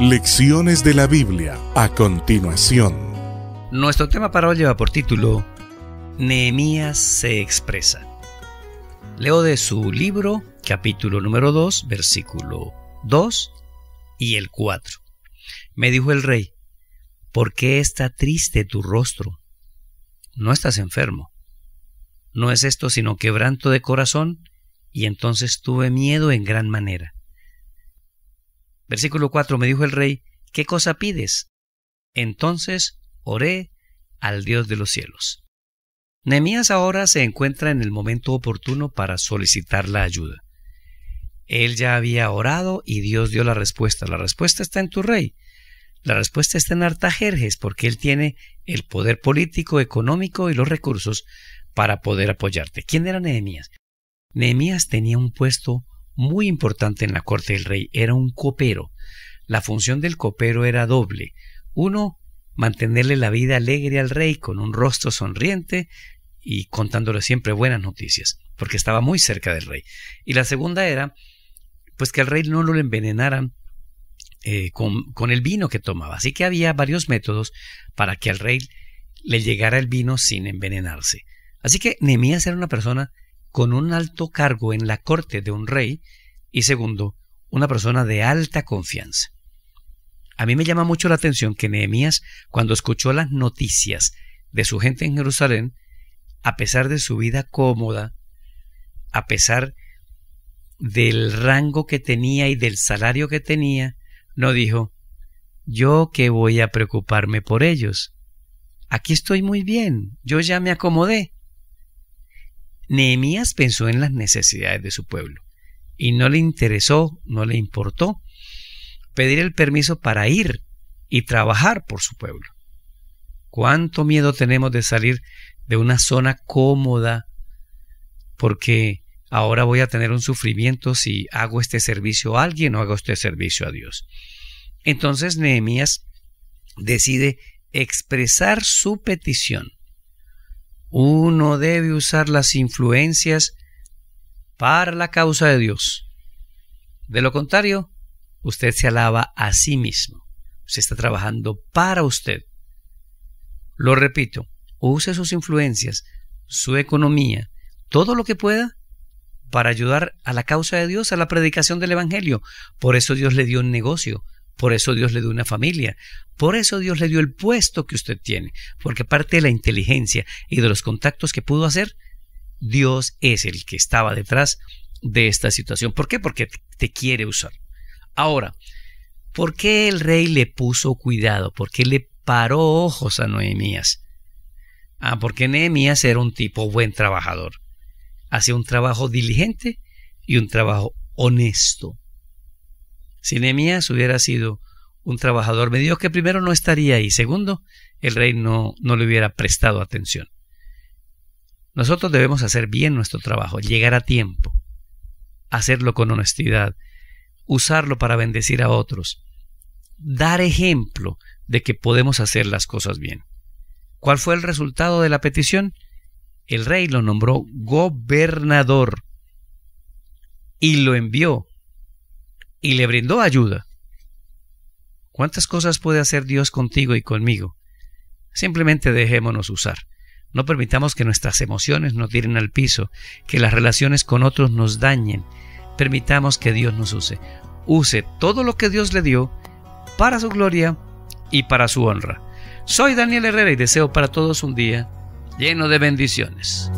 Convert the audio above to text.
Lecciones de la Biblia a continuación. Nuestro tema para hoy lleva por título Nehemías se expresa. Leo de su libro, capítulo número 2, versículo 2 y el 4. Me dijo el rey, ¿por qué está triste tu rostro? No estás enfermo. No es esto sino quebranto de corazón, y entonces tuve miedo en gran manera. Versículo 4, me dijo el rey, ¿qué cosa pides? Entonces oré al Dios de los cielos. Nehemías ahora se encuentra en el momento oportuno para solicitar la ayuda. Él ya había orado y Dios dio la respuesta. La respuesta está en tu rey. La respuesta está en Artajerjes, porque él tiene el poder político, económico y los recursos para poder apoyarte. ¿Quién era Nehemías? Nehemías tenía un puesto muy importante en la corte del rey, era un copero. La función del copero era doble. Uno, mantenerle la vida alegre al rey con un rostro sonriente y contándole siempre buenas noticias, porque estaba muy cerca del rey. Y la segunda era, pues que al rey no lo envenenaran eh, con, con el vino que tomaba. Así que había varios métodos para que al rey le llegara el vino sin envenenarse. Así que Nemías era una persona con un alto cargo en la corte de un rey y segundo, una persona de alta confianza. A mí me llama mucho la atención que Nehemías, cuando escuchó las noticias de su gente en Jerusalén, a pesar de su vida cómoda, a pesar del rango que tenía y del salario que tenía, no dijo, yo que voy a preocuparme por ellos. Aquí estoy muy bien, yo ya me acomodé. Nehemías pensó en las necesidades de su pueblo y no le interesó, no le importó pedir el permiso para ir y trabajar por su pueblo. ¿Cuánto miedo tenemos de salir de una zona cómoda porque ahora voy a tener un sufrimiento si hago este servicio a alguien o hago este servicio a Dios? Entonces Nehemías decide expresar su petición uno debe usar las influencias para la causa de Dios. De lo contrario, usted se alaba a sí mismo. Se está trabajando para usted. Lo repito, use sus influencias, su economía, todo lo que pueda para ayudar a la causa de Dios, a la predicación del Evangelio. Por eso Dios le dio un negocio, por eso Dios le dio una familia. Por eso Dios le dio el puesto que usted tiene. Porque aparte de la inteligencia y de los contactos que pudo hacer, Dios es el que estaba detrás de esta situación. ¿Por qué? Porque te quiere usar. Ahora, ¿por qué el rey le puso cuidado? ¿Por qué le paró ojos a Noemías? Ah, porque Nehemías era un tipo buen trabajador. Hacía un trabajo diligente y un trabajo honesto. Si Nehemías hubiera sido un trabajador medio que primero no estaría ahí, segundo, el rey no le hubiera prestado atención. Nosotros debemos hacer bien nuestro trabajo, llegar a tiempo, hacerlo con honestidad, usarlo para bendecir a otros, dar ejemplo de que podemos hacer las cosas bien. ¿Cuál fue el resultado de la petición? El rey lo nombró gobernador y lo envió y le brindó ayuda. ¿Cuántas cosas puede hacer Dios contigo y conmigo? Simplemente dejémonos usar. No permitamos que nuestras emociones nos tiren al piso, que las relaciones con otros nos dañen. Permitamos que Dios nos use. Use todo lo que Dios le dio para su gloria y para su honra. Soy Daniel Herrera y deseo para todos un día lleno de bendiciones.